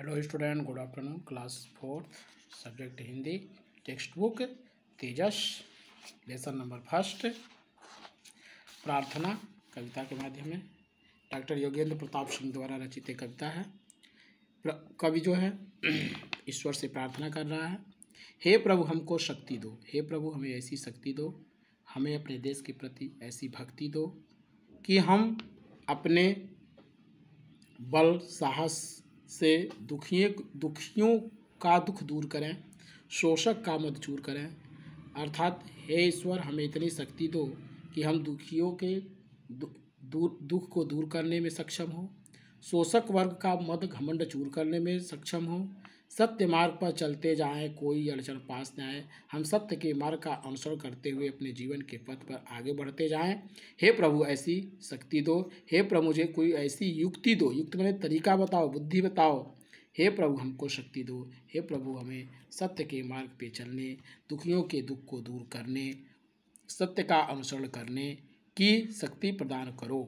hello student good afternoon class fourth subject Hindi text book Tejas lesson number first प्रार्थना कविता के माध्यम में डॉक्टर योगेंद्र प्रताप सिंह द्वारा रचित कविता है कवि जो है ईश्वर से प्रार्थना कर रहा है हे प्रभु हमको शक्ति दो हे प्रभु हमें ऐसी शक्ति दो हमें अपने देश के प्रति ऐसी भक्ति दो कि हम अपने बल साहस से दुखिए दुखियों का दुख दूर करें शोषक का मत चूर करें अर्थात हे ईश्वर हमें इतनी शक्ति दो कि हम दुखियों के दु, दु, दुख को दूर करने में सक्षम हों शोषक वर्ग का मद घमंड चूर करने में सक्षम हो सत्य मार्ग पर चलते जाएं कोई अड़चन पास न आए हम सत्य के मार्ग का अनुसरण करते हुए अपने जीवन के पथ पर आगे बढ़ते जाएं हे प्रभु ऐसी शक्ति दो हे प्रभु मुझे कोई ऐसी युक्ति दो युक्ति मैंने तरीका बताओ बुद्धि बताओ हे प्रभु हमको शक्ति दो हे प्रभु हमें सत्य के मार्ग पे चलने दुखियों के दुख को दूर करने सत्य का अनुसरण करने की शक्ति प्रदान करो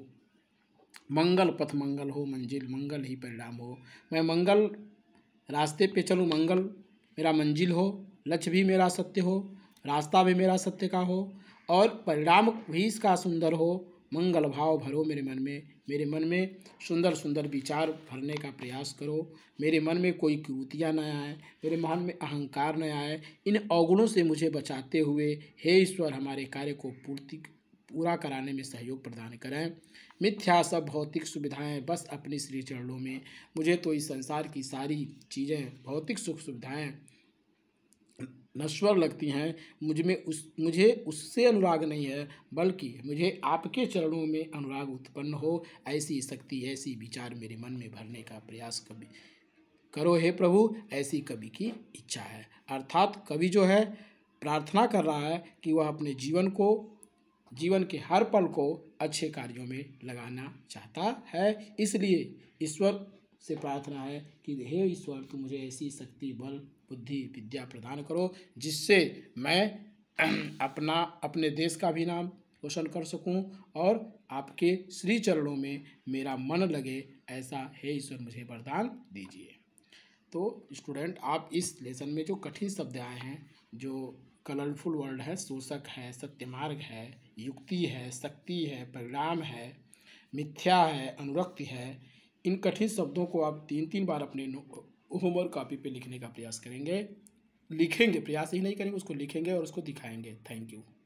मंगल पथ मंगल हो मंजिल मंगल ही परिणाम हो मैं मंगल रास्ते पे चलूँ मंगल मेरा मंजिल हो लक्ष्य भी मेरा सत्य हो रास्ता भी मेरा सत्य का हो और परिणाम भी इसका सुंदर हो मंगल भाव भरो मेरे मन में मेरे मन में सुंदर सुंदर विचार भरने का प्रयास करो मेरे मन में कोई कुतियाँ न आए मेरे मन में अहंकार न आए इन अवगुणों से मुझे बचाते हुए हे ईश्वर हमारे कार्य को पूर्ति पूरा कराने में सहयोग प्रदान करें मिथ्या सब भौतिक सुविधाएं बस अपने श्री चरणों में मुझे तो इस संसार की सारी चीज़ें भौतिक सुख सुविधाएं नश्वर लगती हैं मुझ में उस मुझे उससे अनुराग नहीं है बल्कि मुझे आपके चरणों में अनुराग उत्पन्न हो ऐसी शक्ति ऐसी विचार मेरे मन में भरने का प्रयास कभी करो हे प्रभु ऐसी कवि की इच्छा है अर्थात कवि जो है प्रार्थना कर रहा है कि वह अपने जीवन को जीवन के हर पल को अच्छे कार्यों में लगाना चाहता है इसलिए ईश्वर से प्रार्थना है कि हे ईश्वर तुम मुझे ऐसी शक्ति बल बुद्धि विद्या प्रदान करो जिससे मैं अपना अपने देश का भी नाम रोशन कर सकूं और आपके श्री चरणों में मेरा मन लगे ऐसा हे ईश्वर मुझे वरदान दीजिए तो स्टूडेंट आप इस लेसन में जो कठिन शब्द आए हैं जो कलरफुल वर्ड है शोषक है सत्यमार्ग है युक्ति है शक्ति है परिणाम है मिथ्या है अनुरक्ति है इन कठिन शब्दों को आप तीन तीन बार अपने होमवर्क कॉपी पे लिखने का प्रयास करेंगे लिखेंगे प्रयास ही नहीं करेंगे उसको लिखेंगे और उसको दिखाएंगे थैंक यू